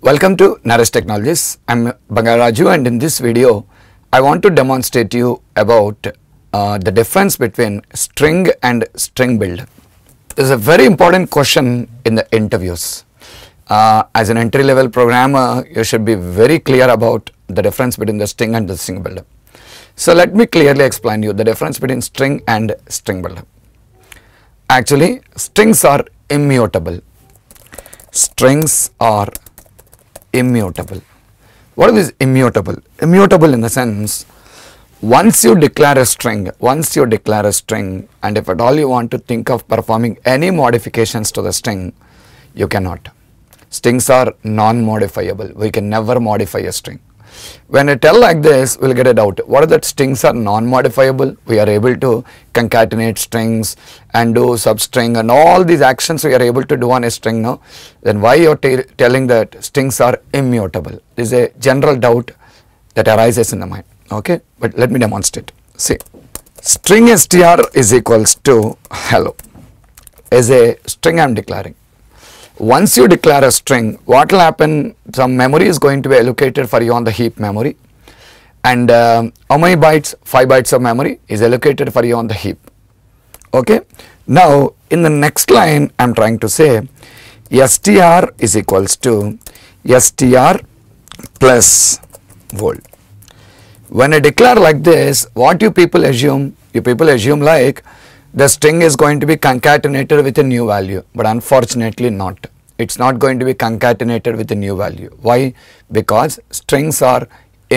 Welcome to Naresh Technologies. I'm Bangaraju and in this video I want to demonstrate to you about uh, the difference between string and string build. This is a very important question in the interviews. Uh, as an entry level programmer you should be very clear about the difference between the string and the string build. So let me clearly explain you the difference between string and string build. Actually strings are immutable. Strings are immutable. What is immutable? Immutable in the sense, once you declare a string, once you declare a string and if at all you want to think of performing any modifications to the string, you cannot. Strings are non-modifiable. We can never modify a string. When I tell like this, we will get a doubt. What if that strings are non-modifiable? We are able to concatenate strings and do substring and all these actions we are able to do on a string now. Then why you are telling that strings are immutable? This is a general doubt that arises in the mind. Okay, but let me demonstrate. See, string str is equals to hello is a string I am declaring. Once you declare a string, what will happen, some memory is going to be allocated for you on the heap memory. And uh, how many bytes? 5 bytes of memory is allocated for you on the heap. Okay. Now, in the next line, I am trying to say str is equals to str plus volt. When I declare like this, what you people assume? You people assume like the string is going to be concatenated with a new value, but unfortunately not. It is not going to be concatenated with a new value. Why? Because strings are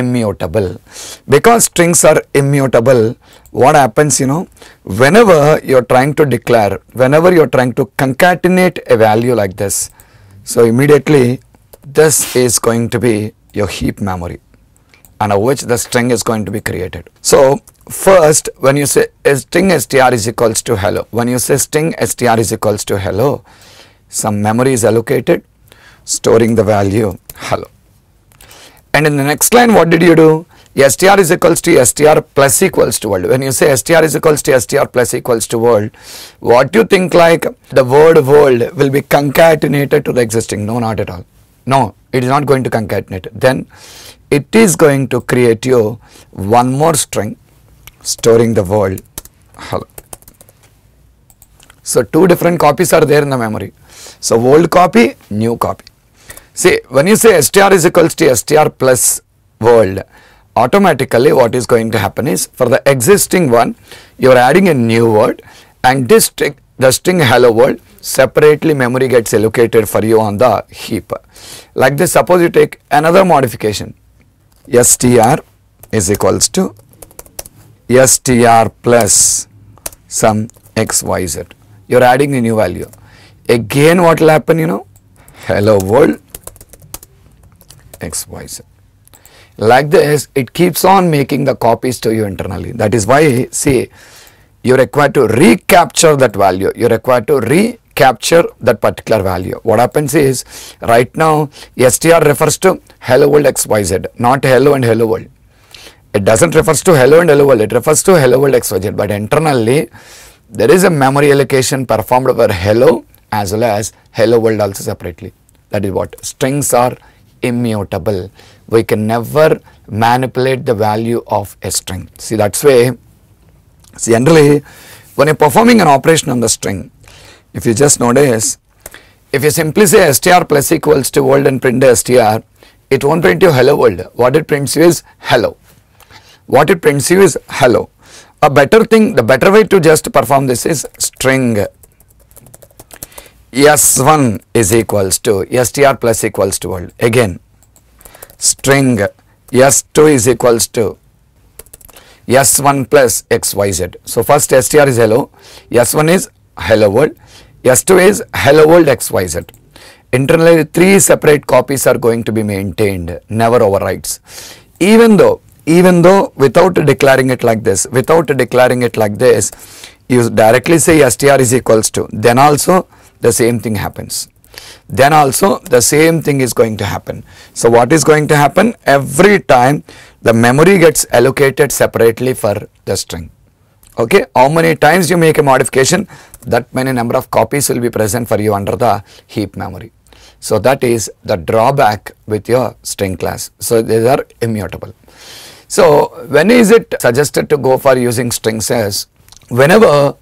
immutable. Because strings are immutable, what happens you know, whenever you are trying to declare, whenever you are trying to concatenate a value like this, so immediately this is going to be your heap memory under which the string is going to be created. So first when you say string str is equals to hello, when you say string str is equals to hello, some memory is allocated storing the value hello. And in the next line what did you do? str is equals to str plus equals to world. When you say str is equals to str plus equals to world, what you think like the word world will be concatenated to the existing? No, not at all. No, it is not going to concatenate. Then it is going to create you one more string storing the world hello. So, two different copies are there in the memory. So, old copy, new copy. See, when you say str is equals to str plus world, automatically what is going to happen is for the existing one, you are adding a new word and this string, the string hello world separately memory gets allocated for you on the heap. Like this, suppose you take another modification STR is equals to STR plus some XYZ. You are adding a new value. Again what will happen you know? Hello world XYZ. Like this it keeps on making the copies to you internally. That is why see you require to recapture that value. You require to re capture that particular value. What happens is right now str refers to hello world xyz not hello and hello world. It does not refers to hello and hello world it refers to hello world xyz but internally there is a memory allocation performed over hello as well as hello world also separately. That is what strings are immutable. We can never manipulate the value of a string. See that's way generally when you are performing an operation on the string if you just notice, if you simply say str plus equals to world and print the str, it won't print you hello world. What it prints you is hello. What it prints you is hello. A better thing, the better way to just perform this is string s1 is equals to str plus equals to world. Again, string s2 is equals to s1 plus xyz. So, first str is hello, s1 is hello world, S2 is hello world XYZ. Internally, three separate copies are going to be maintained, never overwrites. Even though, even though without declaring it like this, without declaring it like this, you directly say str is equals to, then also the same thing happens. Then also the same thing is going to happen. So what is going to happen? Every time the memory gets allocated separately for the string okay how many times you make a modification that many number of copies will be present for you under the heap memory so that is the drawback with your string class so these are immutable so when is it suggested to go for using strings as whenever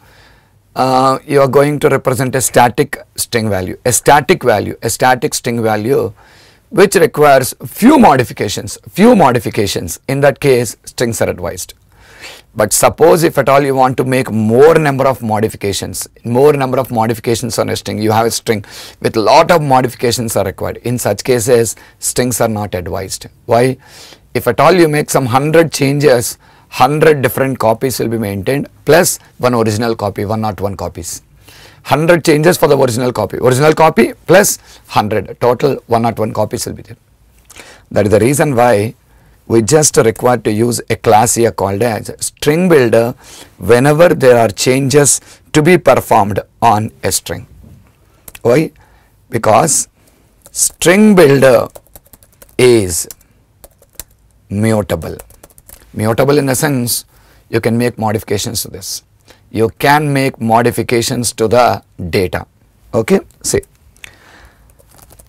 uh, you are going to represent a static string value a static value a static string value which requires few modifications few modifications in that case strings are advised but suppose if at all you want to make more number of modifications, more number of modifications on a string, you have a string with lot of modifications are required. In such cases, strings are not advised. Why? If at all you make some 100 changes, 100 different copies will be maintained plus one original copy, 101 copies. 100 changes for the original copy, original copy plus 100, total 101 copies will be there. That is the reason why we just require to use a class here called as string builder whenever there are changes to be performed on a string. Why? Because string builder is mutable. Mutable in the sense you can make modifications to this. You can make modifications to the data. Okay, see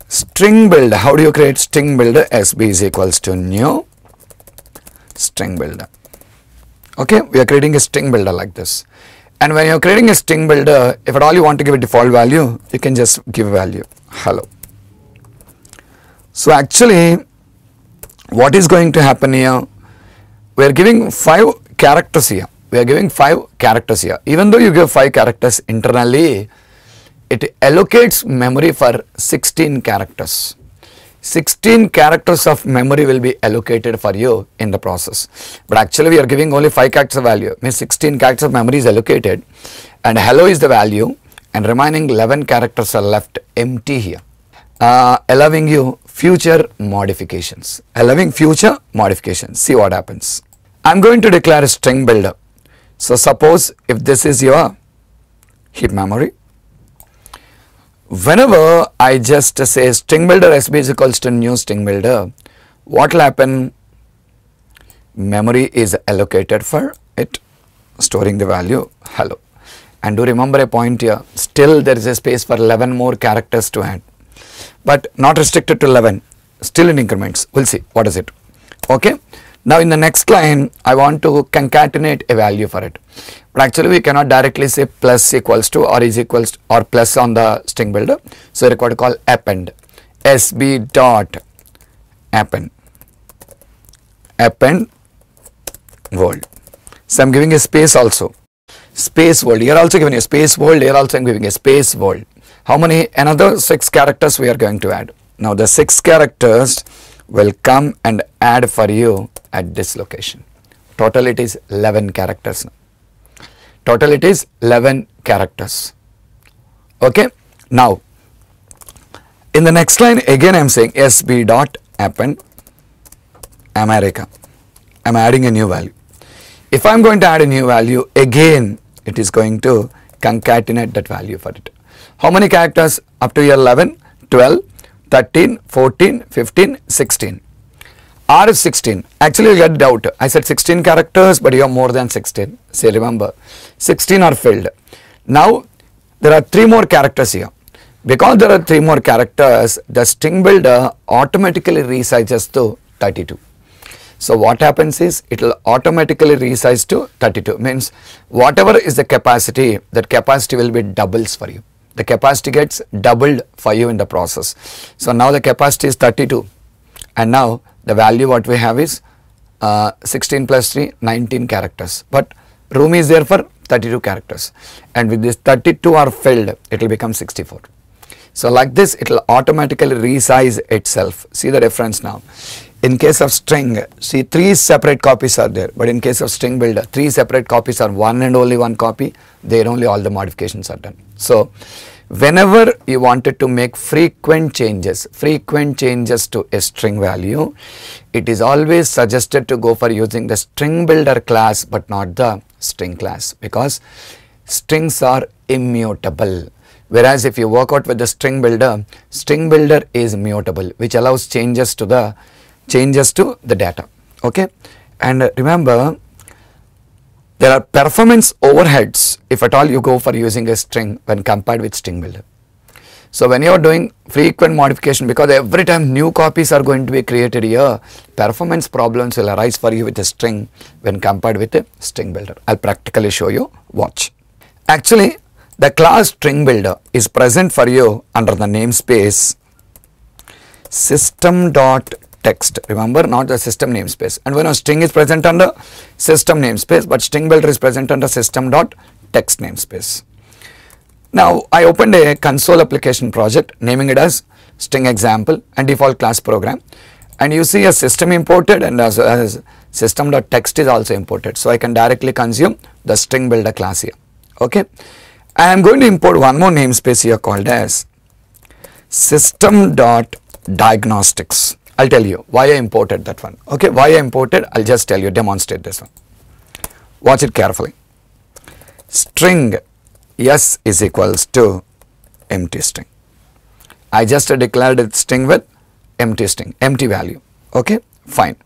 string builder. How do you create string builder? SB is equals to new string builder. Okay, we are creating a string builder like this. And when you're creating a string builder, if at all you want to give a default value, you can just give a value, hello. So actually, what is going to happen here? We are giving 5 characters here. We are giving 5 characters here. Even though you give 5 characters internally, it allocates memory for 16 characters. 16 characters of memory will be allocated for you in the process. But actually we are giving only 5 characters value, means 16 characters of memory is allocated and hello is the value and remaining 11 characters are left empty here, uh, allowing you future modifications, allowing future modifications. See what happens. I am going to declare a string builder. So suppose if this is your heap memory whenever I just say string builder is equals to new string builder, what will happen? Memory is allocated for it, storing the value hello. And do remember a point here, still there is a space for 11 more characters to add, but not restricted to 11, still in increments. We will see what is it. Okay. Now in the next line, I want to concatenate a value for it. But actually we cannot directly say plus equals to or is equals or plus on the string builder. So we require to call append sb dot append append world. So I am giving a space also space world. Here also giving a space world. Here also giving a space world. How many another six characters we are going to add. Now the six characters will come and add for you at this location. Total it is 11 characters. Total it is 11 characters. Okay. Now, in the next line again I am saying SB dot append America. I am adding a new value. If I am going to add a new value again it is going to concatenate that value for it. How many characters up to 11, 12, 13, 14, 15, 16 is 16. Actually, you get doubt. I said 16 characters, but you are more than 16. Say, remember, 16 are filled. Now, there are three more characters here. Because there are three more characters, the string builder automatically resizes to 32. So, what happens is it will automatically resize to 32 means whatever is the capacity that capacity will be doubles for you. The capacity gets doubled for you in the process. So, now the capacity is 32 and now the value what we have is uh, 16 plus 3 19 characters but room is there for 32 characters and with this 32 are filled it will become 64. So like this it will automatically resize itself see the reference now. In case of string see three separate copies are there but in case of string builder three separate copies are one and only one copy there only all the modifications are done. So whenever you wanted to make frequent changes, frequent changes to a string value, it is always suggested to go for using the string builder class but not the string class because strings are immutable. Whereas if you work out with the string builder, string builder is mutable which allows changes to the changes to the data. Okay. And remember there are performance overheads if at all you go for using a string when compared with string builder. So when you are doing frequent modification because every time new copies are going to be created here, performance problems will arise for you with a string when compared with a string builder. I will practically show you, watch. Actually, the class string builder is present for you under the namespace system dot text remember not the system namespace and when a string is present under system namespace but string builder is present under system dot text namespace. Now I opened a console application project naming it as string example and default class program and you see a system imported and as, as system dot text is also imported so I can directly consume the string builder class here okay. I am going to import one more namespace here called as system dot diagnostics I will tell you why I imported that one. Okay, why I imported, I will just tell you, demonstrate this one. Watch it carefully. String s is equals to empty string. I just declared it string with empty string, empty value. Okay, fine.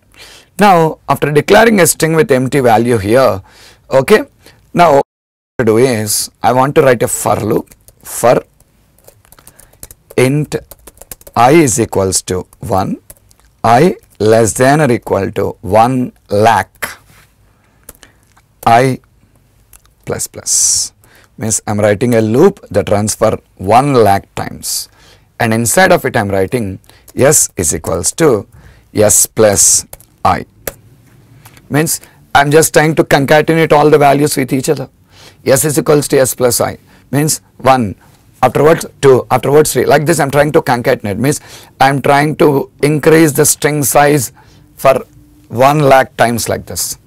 Now, after declaring a string with empty value here, okay, now to do is I want to write a for loop for int i is equals to 1 i less than or equal to 1 lakh i plus plus means I am writing a loop that runs for 1 lakh times and inside of it I am writing s is equals to s plus i means I am just trying to concatenate all the values with each other s is equals to s plus i means 1 afterwards two, afterwards three. Like this, I'm trying to concatenate means I'm trying to increase the string size for one lakh times like this.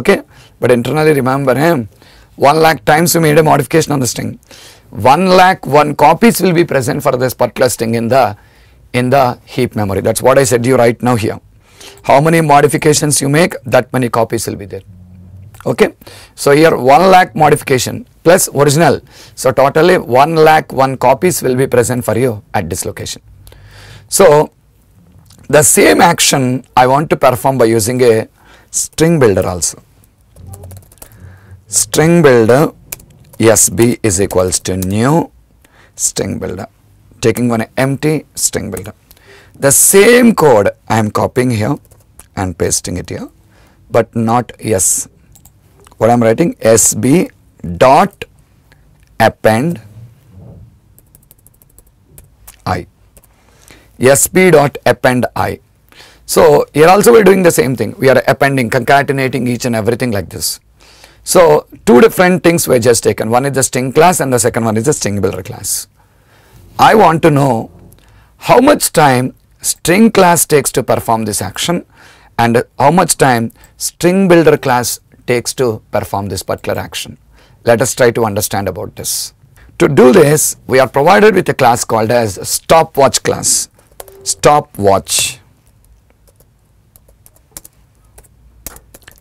Okay, but internally remember him. One lakh times you made a modification on the string. One lakh one copies will be present for this particular string in the in the heap memory. That's what I said you right now here. How many modifications you make, that many copies will be there okay. So here 1 lakh modification plus original. So totally 1 lakh 1 copies will be present for you at this location. So the same action I want to perform by using a string builder also. String builder SB is equals to new string builder taking one empty string builder. The same code I am copying here and pasting it here but not S what I am writing SB dot append i sb dot append i. So, here also we are doing the same thing we are appending concatenating each and everything like this. So, two different things were just taken one is the string class and the second one is the string builder class. I want to know how much time string class takes to perform this action and how much time string builder class takes to perform this particular action. Let us try to understand about this. To do this, we are provided with a class called as stopwatch class. Stopwatch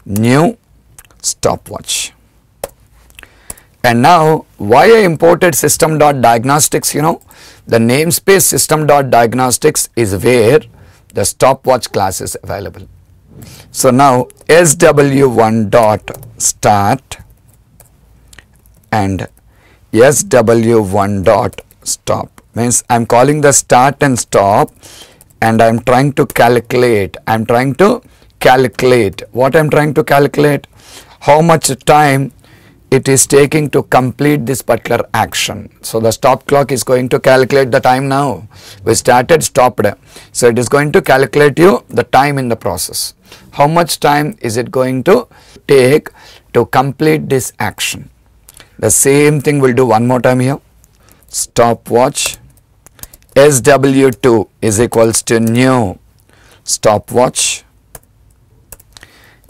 new stopwatch. And now why I imported system diagnostics? you know the namespace system diagnostics is where the stopwatch class is available. So now SW1 dot start and SW1 dot stop means I am calling the start and stop and I am trying to calculate, I am trying to calculate, what I am trying to calculate, how much time it is taking to complete this particular action. So the stop clock is going to calculate the time now. We started, stopped. So it is going to calculate you the time in the process. How much time is it going to take to complete this action? The same thing we'll do one more time here. Stopwatch SW2 is equals to new stopwatch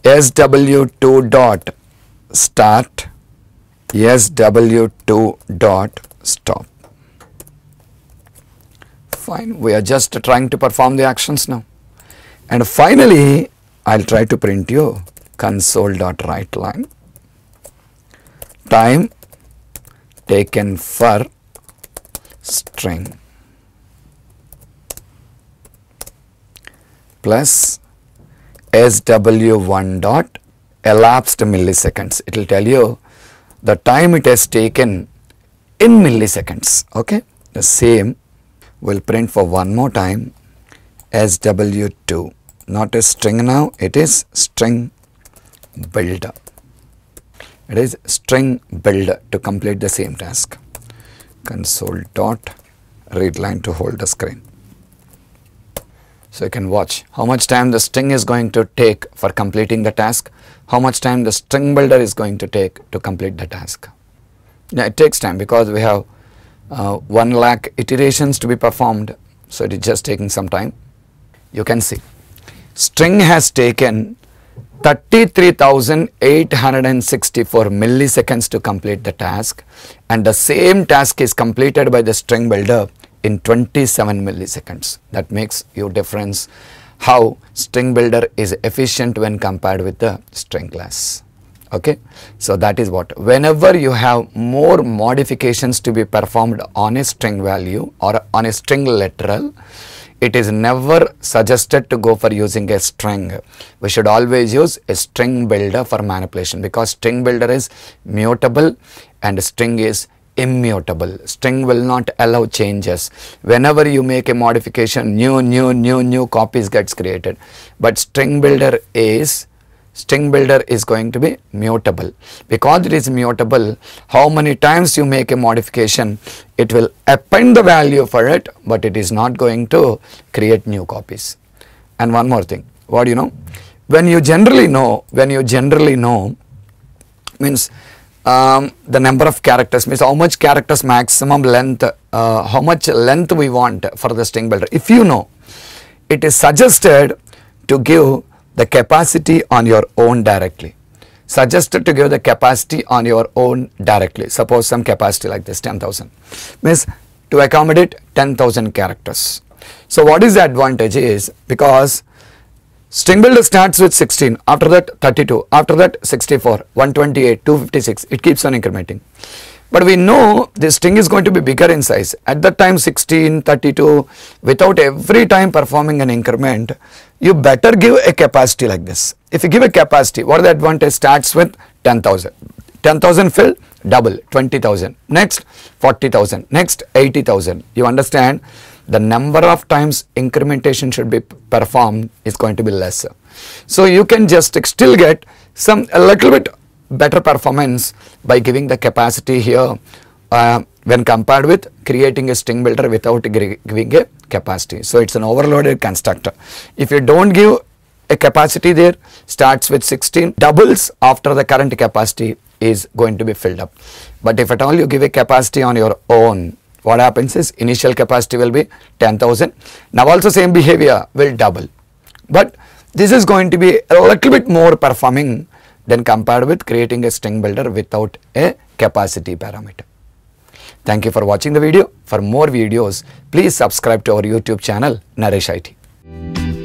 SW2 dot start SW2 dot stop. Fine, we are just trying to perform the actions now. And finally, I will try to print you console dot write line time taken for string plus SW1 dot elapsed milliseconds. It will tell you the time it has taken in milliseconds. Okay, The same will print for one more time as W2, not a string now, it is string builder. It is string builder to complete the same task. Console dot read line to hold the screen. So you can watch how much time the string is going to take for completing the task how much time the string builder is going to take to complete the task. Now, it takes time because we have uh, 1 lakh iterations to be performed, so it is just taking some time. You can see string has taken 33,864 milliseconds to complete the task and the same task is completed by the string builder in 27 milliseconds. That makes your difference how string builder is efficient when compared with the string class. Okay. So, that is what whenever you have more modifications to be performed on a string value or on a string literal, it is never suggested to go for using a string. We should always use a string builder for manipulation because string builder is mutable and string is immutable. String will not allow changes. Whenever you make a modification, new, new, new, new copies gets created. But string builder is, string builder is going to be mutable. Because it is mutable, how many times you make a modification, it will append the value for it, but it is not going to create new copies. And one more thing, what do you know? When you generally know, when you generally know, means um, the number of characters means how much characters maximum length, uh, how much length we want for the string builder. If you know, it is suggested to give the capacity on your own directly. Suggested to give the capacity on your own directly. Suppose some capacity like this 10,000 means to accommodate 10,000 characters. So what is the advantage is because String builder starts with 16, after that 32, after that 64, 128, 256, it keeps on incrementing. But we know the string is going to be bigger in size. At that time 16, 32, without every time performing an increment, you better give a capacity like this. If you give a capacity, what are the advantage? Starts with 10,000. 10,000 fill, double, 20,000. Next, 40,000. Next, 80,000. You understand? the number of times incrementation should be performed is going to be lesser. So you can just still get some a little bit better performance by giving the capacity here uh, when compared with creating a string builder without giving a capacity. So it's an overloaded constructor. If you don't give a capacity there starts with 16 doubles after the current capacity is going to be filled up. But if at all you give a capacity on your own what happens is initial capacity will be 10,000. Now also same behavior will double, but this is going to be a little bit more performing than compared with creating a string builder without a capacity parameter. Thank you for watching the video. For more videos, please subscribe to our YouTube channel Naresh IT.